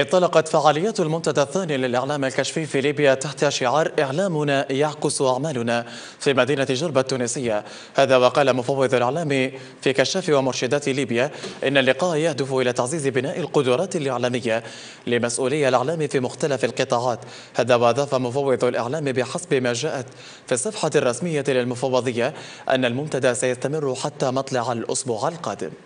انطلقت فعاليات المنتدى الثاني للإعلام الكشفي في ليبيا تحت شعار إعلامنا يعكس أعمالنا في مدينة جربة التونسية هذا وقال مفوض الإعلام في كشاف ومرشدات ليبيا إن اللقاء يهدف إلى تعزيز بناء القدرات الإعلامية لمسؤولي الإعلام في مختلف القطاعات هذا وأضاف مفوض الإعلام بحسب ما جاءت في الصفحة الرسمية للمفوضية أن المنتدى سيستمر حتى مطلع الأسبوع القادم